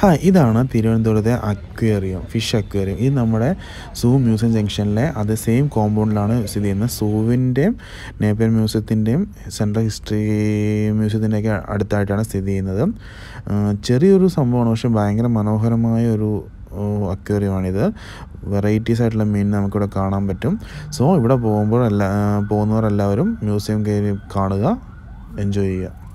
hi ഇതാണ് തിരുവനന്തപുരത്തെ aquarium fish aquarium ഇത് നമ്മുടെ സൂ മ്യൂസിയം ജംഗ്ഷനിലെ അത് സെയിം കോമ്പൗണ്ടിലാണ് സ്ഥിതി ചെയ്യുന്നത് സൂവിൻ്റെയും നേപ്പിയൻ മ്യൂസിയത്തിൻ്റെയും സെൻട്രൽ ഹിസ്റ്ററി മ്യൂസിയത്തിൻ്റെയൊക്കെ അടുത്തായിട്ടാണ് സ്ഥിതി ചെയ്യുന്നത് ചെറിയൊരു സംഭവമാണ് പക്ഷേ ഭയങ്കര മനോഹരമായ ഒരു അക്വേറിയമാണിത് വെറൈറ്റീസ് ആയിട്ടുള്ള മീൻ നമുക്കിവിടെ കാണാൻ പറ്റും സോ ഇവിടെ പോകുമ്പോൾ എല്ലാ പോകുന്നവരെല്ലാവരും മ്യൂസിയം കയറി കാണുക എൻജോയ് ചെയ്യുക